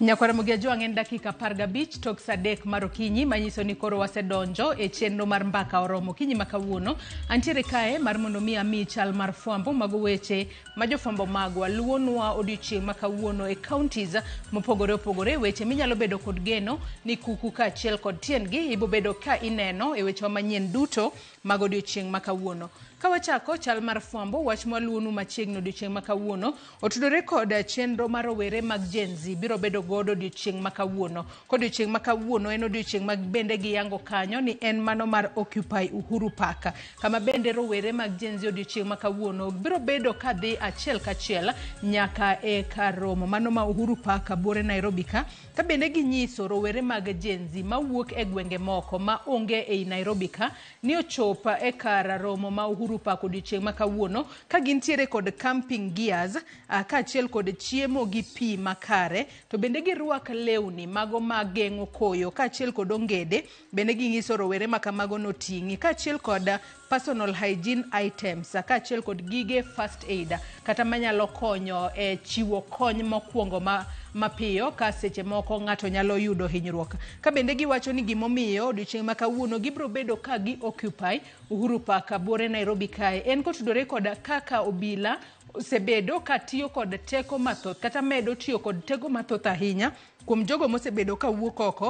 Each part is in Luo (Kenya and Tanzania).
nyakwaramogi ajo ang'en dakika 15 tok sadek mar okinyi manyiso ni koro wasedonjo e chenro mar mbaka oromo okinyi ma kawuono antiere kae mar mondo mi amii chal mar fwambo mag weche ma jofwambo magwa luwonwa odiochieng' ma kawuono e kauntis mopogore opogore weche minyalo bedo kod geno ni kuku kaachiel kod tiengi ibobedo ka ineno e wechewa manyien duto mag odiochieng' ma kawuono kawachako chal mar fwambo wach mwaluwonu machiegni odiochieng' ma kawuono otudore kod chenro ma rowere mag jenz biro bedo godo odiochieng' ma kawuono kodiochieng' ma kawuono en odiochieng' ma bende giyango kanyo ni en mano mar occupy uhuru park kama bende rowere mag jenz odiochieng' ma kawuono biro bedo ka dhi achiel kachiel nyaka e kar romo mano ma uhuru park buore nairobi ka ka bende ginyiso rowere mag jenz mawuok e gwenge moko ma onge ei nairobi ka ni ochoo pa e kar romo ma uhuru pak odiochieng' ma kawuono ka gintiere kod camping gears uh, kaachiel kod chiemo gi pi makare to bende girwak lewni mago mageng'o koyo kaachiel kod ongede bende ging'iso rowere makamago noting'i kaachiel kod personal hygiene items kaachiel kod gige first aid kata manyalo konyo e chiwo kony mokwongo ma mapiyo ka seche moko ng'ato nyalo yudo hinyruok ka bende giwacho ni gimomiyo odiochieng' ma kawuono gibro bedo ka gi occupy uhuru paka buore nairobi kae en kotudore kod kaka obila osebedo ka tiyo kod teko mathoth kata medo tiyo kod teko mathoth ahinya kuom jogo mosebedo ka wuok oko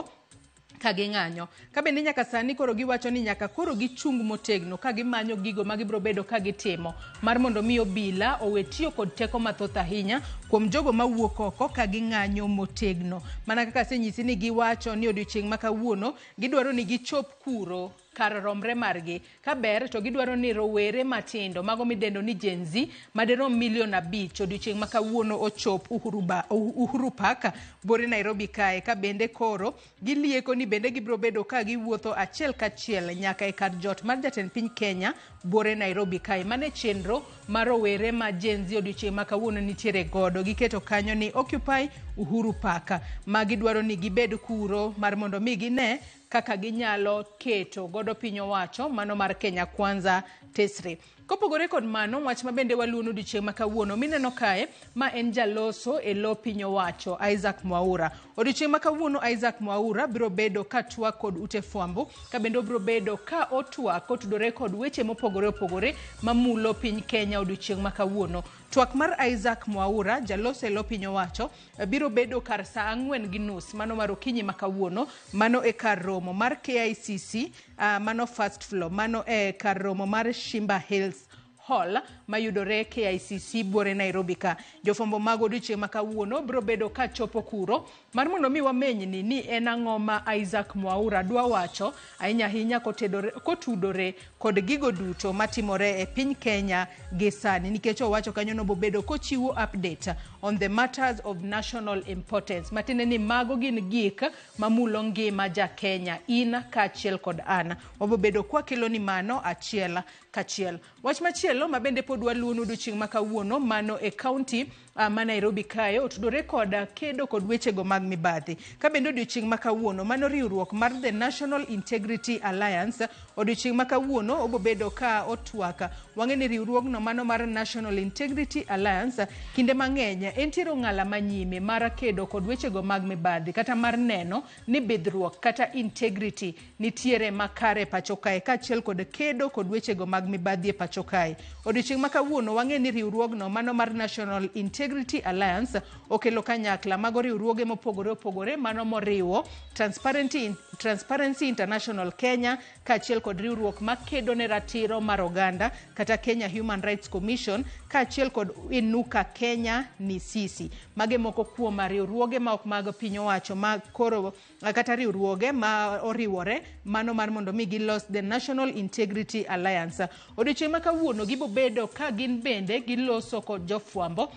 ka ging'anyo ka bende nyaka sani koro giwacho ni nyaka koro gichung motegno ka gimanyo gigo ma gibiro bedo ka gitimo mar mondo mi obila owe tiyo kod teko mathoth ahinya kuom jogo mawuok oko ka ging'anyo motegno mana kaka asenyisi ni giwacho ni odiochieng' ma kawuono gidwaro ni gichop kuro kar romre margi kaber to gidwaro ni rowere matindo mago midendo ni Gen Z maderom milion abich odiochieng ma kawuono ochop Uhuru, ba, Uhuru Park bore Nairobi kae ka bende koro gilieko ni bende gibiro bedo ka giwuotho achiel kachiel nyaka e kar jot mar jatend piny Kenya bore Nairobi kae mane chenro ma rowere ma Gen Z odiochieng ma kawuono nitiere godo giketo kanyo ni Occupy Uhuru Park ma gidwaro ni gibed kuro mar mondo mi gine kaka ginyalo keto godo piny owacho mano mar Kenya Kwanza tesre kopogore kod mano wach ma bende waluono odiochieng' ma kawuono mineno kae ma en jaloso e lo piny owacho isaac mwaura odiochieng' ma kawuono isaac mwaura biro bedo ka twak kod ute fwambo ka bende obiro bedo ka otwak kotudore kod weche mopogore opogore mamulo piny kenya odiochieng' ma kawuono twak mar isaac mwaura jaloso e lo piny owacho biro bedo kar saa ang'wen gi nus mano mar okinyi ma kawuono mano e kar romo mar kicc uh, ah, mano first flow mano e kar romo mar Shimba Hills Hall mayudore KICC e Buore Nairobi ka. Jofombo mago duche makawuono bro bedo ka chopo kuro. Mar mondo mi wameny ni ni en ang'o ma Isaac Mwaura dwa wacho ahinya ahinya kotedore kotudore kod gigo duto matimore e piny Kenya gi sani nikech owacho kanyo no bobedo kochiwo update on the matters of national importance matiende ni mago gin gik mamulo ngima jakenya in kaachiel kod an wabobedo kwakeloni mano achiel kachiel wach machielo mabende bende pod waluwo nodiochieng' mano e county. uh, ma Nairobi kae otudore kod kedo kod wechego mag mibadhi. Ka bende odiochieng' ma kawuono mano riwruok mar The National Integrity Alliance odiochieng' ma kawuono obobedo ka otwak. Wang'e ni riwruogno mano mar National Integrity Alliance kinde mang'eny entiere ong'ala manyime mar kedo kod wechego mag mibadhi kata mar neno ni bidhruok kata integrity nitiere makare e pacho kae kaachiel kod kedo kod wechego mag mibadhi e pacho kae. Odiochieng' ma kawuono wang'e ni riwruogno mano mar National Integrity Integrity Alliance okelo kanyakla mago riwruoge mopogore opogore mano moriwo Transparency, Transparency International Kenya kaachiel kod riwruok makedo ne ratiro mar oganda kata Kenya Human Rights Commission kaachiel kod Inuka Kenya NISISI mage moko kuom riwruoge ma ok mag piny owacho ma koro kata riwruoge ma oriwore mano mar mondo mi gilos the National Integrity Alliance odiochieng' ma kawuono gibobedo ka gin bende giloso kod jofwambo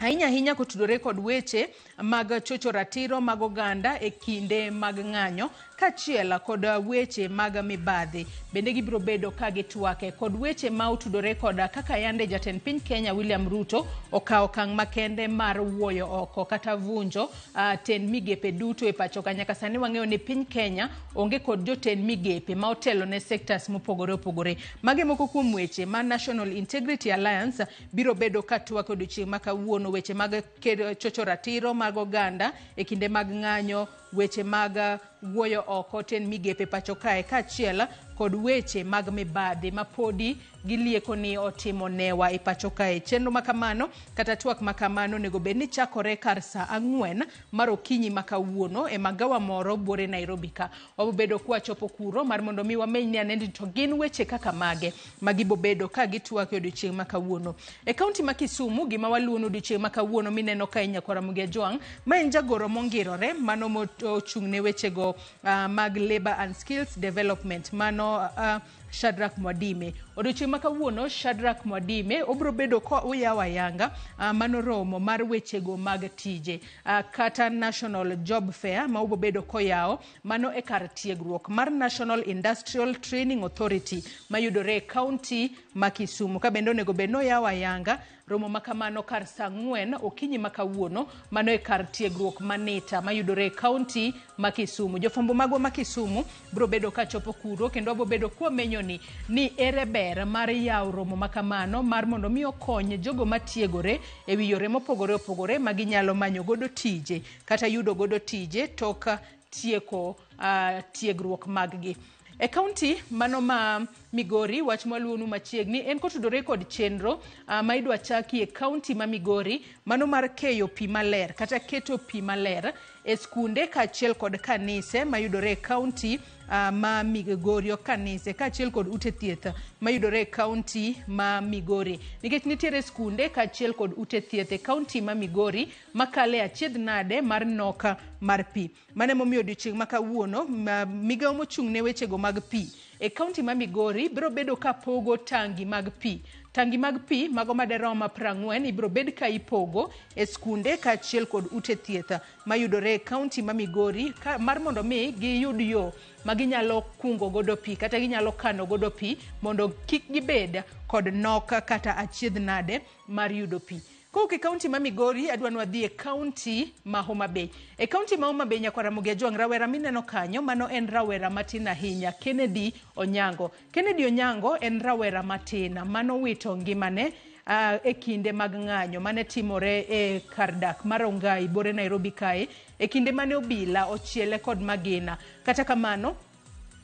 ahinya ahinya kotudore kod weche mag chocho ratiro mag oganda e kinde mag ng'anyo kaachiel kod weche mag mibadhi bende gibiro bedo ka gitwake kod weche ma otudore koda kaka yande jatend piny kenya william ruto okawo kang makende mar wuoyo oko kata vunjo uh, ten migepe duto e pacho ka nyaka sani wang'eyo ni piny kenya onge kod joten migepe ma otelo ne sectors mopogore opogore mage moko kuom weche ma national integrity alliance biro bedo ka twake odiochieng' ma kawuono weche mag chocho ratiro mag oganda e kinde mag ng'anyo weche mag uh, wuoyo oko ten migepe e pacho kae kaachiel kod weche mag mibadhi mapodi gilieko ni otimo newa e pacho kae chenro makamano kata twak makamano onego bed ni chakore kar saa ang'wen mar okinyi makawuono e magawa moro buore nairobi ka wabobedo kwachopo kuro mar mondo mi wameny ni anendi to gin weche kaka mage ma gibobedo ka gitwak e odiochieng' makawuono e kaunti ma kisumu gima waluwo ni odiochieng' makawuono mineno ka e nyakoramugi ajwang' ma en jagoro mongirore mano mochung' ne wechego uh, mag labor and skills development mano uh, Shadrack Mwadime. Odiochieng' ma kawuono Shadrack Mwadime obiro bedo ko uyawo ayanga uh, mano romo mar wechego mag tije uh, kata National Job Fair ma ubo bedo koyawo mano e kar tiegruok mar National Industrial Training Authority mayudore e kaunti ma Kisumu. Ka bende onego bed noyawo ayanga romo ma kamano kar sa ang'wen okinyi ma kawuono mano e kar tiegruok ma NITA mayudore e kaunti ma Kisumu. Jofombo magwa ma Kisumu biro bedo ka chopo kuro kendo abo bedo kuomenyo ni ni ere ber mar yawo romo makamano mar mondo mi okony jogo matiegore e wi yore mopogore opogore ma ginyalo manyo godo tije kata yudo godo tije tok tieko uh, tiegruok maggi. E kaunti mano ma migori wach mwaluonu machiegni en kotudore kod chenro uh, ma idwa chaki e kaunti ma migori mano mar keyo pi maler kata keto pi maler e skunde kaachiel kod kanise mayudore e kaunti uh, ma migori ok kanise kaachiel kod ute thieth mayudore e kaunti ma migori nikech nitiere skunde kaachiel kod ute thieth e kaunti ma migori makale achiedh nade mar noka mar pi mane momiyo odiochieng' ma kawuono migao mochung' ne wechego mag pi e kaunti ma migori biro bedo ka pogo tangi mag pi tangi mag pi mago maderom 40 ibiro bed ka ipogo e skunde kaachiel kod ute thieth mayudore e kaunti ma migori ka, mar mondo mi giyud yo ma ginyalo kungo godo pi kata ginyalo kano godo pi mondo kik gibed kod nok kata achiedh nade mar yudo pi kowuok e kaunti ma migori adwani wadhi e kaunti ma homabey e kaunti ma homabey nyakwaramogi ajwang' rawera mineno kanyo mano en rawera matin ahinya kennedy onyango kennedy onyango en rawera matin manowito ngimane Uh, e kinde mag ng'anyo mane timore e kar dak mar ongai bore nairobi kae e kinde mane obila ochiele kod magina kata kamano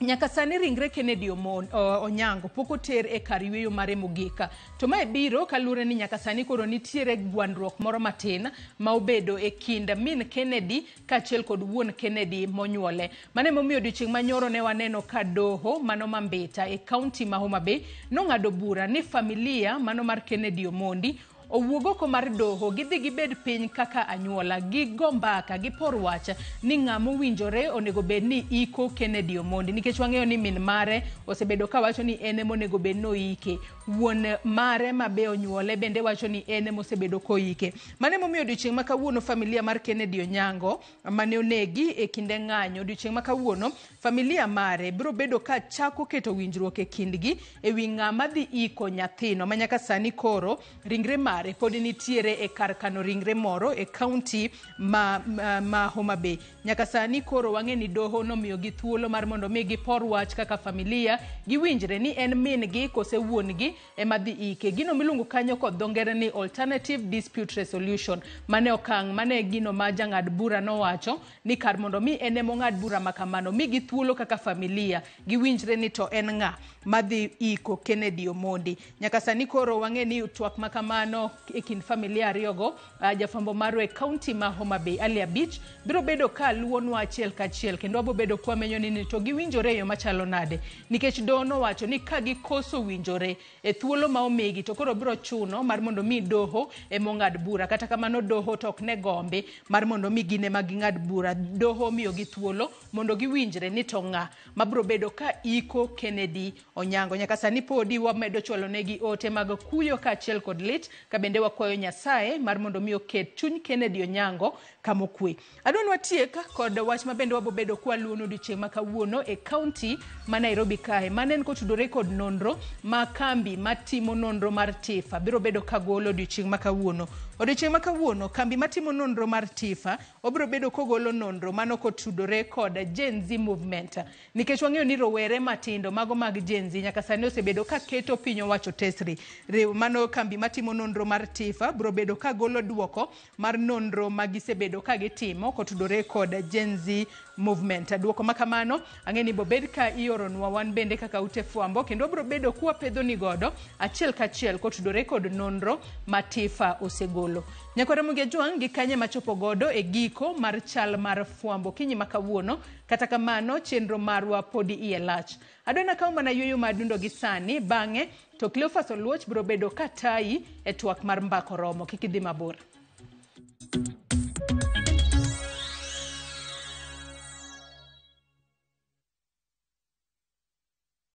Nyaka sani ringre Kennedy Omon, o, Onyango pok oter e kar yweyo mare Mogika. To mae biro kalure ni nyaka sani koro nitiere gwandruok moro matin ma obedo e kind min Kennedy kaachiel kod wuon Kennedy monyuole. Mane momiyo odiochieng' manyoro ne waneno ka doho mano ma Mbita e kaunti ma Homa Bay nong'ado bura ni familia mano mar Kennedy Omondi owuog oko mar doho gidhi gibed piny kaka anyuola gigo mbaka gipor wach ni ng'ama owinjore onego bed ni iko kennedy omondi nikech wang'eyo ni min mare osebedo ka wacho ni en emonego bed ni oike wuon mare ma be onyuole bende wacho ni en emosebedo koike mane momiyo odiochieng' ma kawuono familia mar kennedy onyango mane onegi e kinde ng'anyo odiochieng' ma kawuono familia mare biro bedo ka chako keto winjruok e kindgi e wi ng'ama dhi iko nyathino ma nyaka sani koro ringre mare kare pod nitiere e kar kano ringre moro e kaunti ma, ma, ma homa bay nyaka sani koro wang'e ni doho nomiyogi thuolo mar mondo mi gipor wach kaka familia giwinjre ni en mingi kose wuongi ema dhi ike gino miluongo kanyo kod dho ngere ni alternative dispute resolution mane okang' mane gino ma jang'ad bura nowacho ni kar mondo mi en emong'ad bura makamano migi thuolo kaka familia giwinjre ni to en ng'a madhi iko kennedy omondi nyaka sani koro wang'e ni twak makamano e kind familia ariyogo uh, jafambo marwa e kaunti ma homa bay alia beach biro bedo ka luo nwa achiel kachiel kendo wabobedo kwamenyo ni ni to giwinjore e yo machalo nade nikech doho nowacho ni ka gikoso winjore e thuolo ma omigi to koro biro chuno mar mondo mi doho emong'ad bura kata kamano doho to ok ne gombi mar mondo mi gin ema ging'ad bura doho omiyogi thuolo mondo giwinjre ni to ng'a mabiro bedo ka iko kennedy onyango nyaka sani podi wamedo chwalonegi ote mag kuyo kaachiel kod lit ka bende wakwayo nyasaye mar mondo mi oket chuny kennedy onyango kamokwe adwani watiek kod wach ma bende wabobedo kwaluono odiochieng' ma kawuono e kaunti ma nairobi kae mane en kotudore kod nonro ma kambi matimo nonro mar tifa biro bedo kagolo odiochieng' ma kawuono odiochieng' ma kawuono kambi matimo nonro mar tifa obiro bedo kogolo nonro mano kotudore kod jenz movement nikech wang'eyo ni rowere matindo mago mag jenz nyaka sani osebedo ka keto piny owacho tesri mano kambi matimo nonro nonro mar TIFA biro bedo ka golo duoko mar nonro ma gisebedo ka gitimo kotudore kod Gen Z movement. Duoko ma kamano ang'e ni bobed ka ioronwa wan bende kaka ute fwambo kendo biro bedo kuwapedho ni godo achiel kachiel kotudore kod nonro ma TIFA osegolo. Nyakore mugi ajwang' gi kanye machopo godo e giko mar chal mar fwambo kinyi ma kawuono kata kamano chenro marwa podi iye lach. Adwa nakaw mana yueyo madundo gi sani bang'e to Cleophas Oluoch bro bedo katai e twak mar mbako romo kik idhi mabor. Thank you.